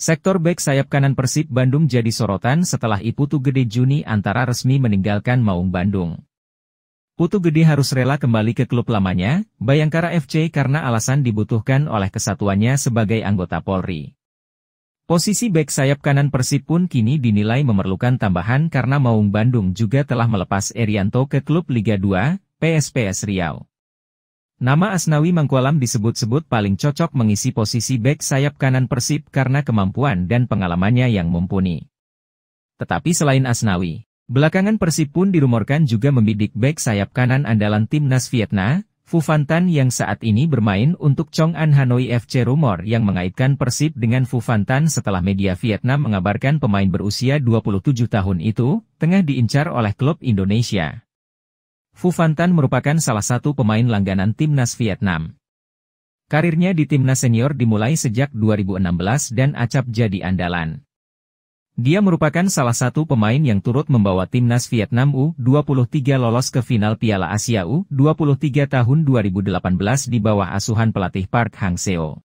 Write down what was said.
Sektor bek sayap kanan Persib Bandung jadi sorotan setelah Iputu Gede Juni antara resmi meninggalkan Maung Bandung. Putu Gede harus rela kembali ke klub lamanya, Bayangkara FC karena alasan dibutuhkan oleh kesatuannya sebagai anggota Polri. Posisi bek sayap kanan Persib pun kini dinilai memerlukan tambahan karena Maung Bandung juga telah melepas Erianto ke klub Liga 2, PSPS Riau. Nama Asnawi Mangkualam disebut-sebut paling cocok mengisi posisi bek sayap kanan Persib karena kemampuan dan pengalamannya yang mumpuni. Tetapi selain Asnawi, belakangan Persib pun dirumorkan juga membidik bek sayap kanan andalan timnas Vietnam, Fufantan yang saat ini bermain untuk Chong An Hanoi FC rumor yang mengaitkan Persib dengan Fufantan setelah media Vietnam mengabarkan pemain berusia 27 tahun itu, tengah diincar oleh klub Indonesia. Van Tan merupakan salah satu pemain langganan timnas Vietnam. Karirnya di timnas senior dimulai sejak 2016 dan acap jadi andalan. Dia merupakan salah satu pemain yang turut membawa timnas Vietnam U23 lolos ke final Piala Asia U23 tahun 2018 di bawah asuhan pelatih Park Hang Seo.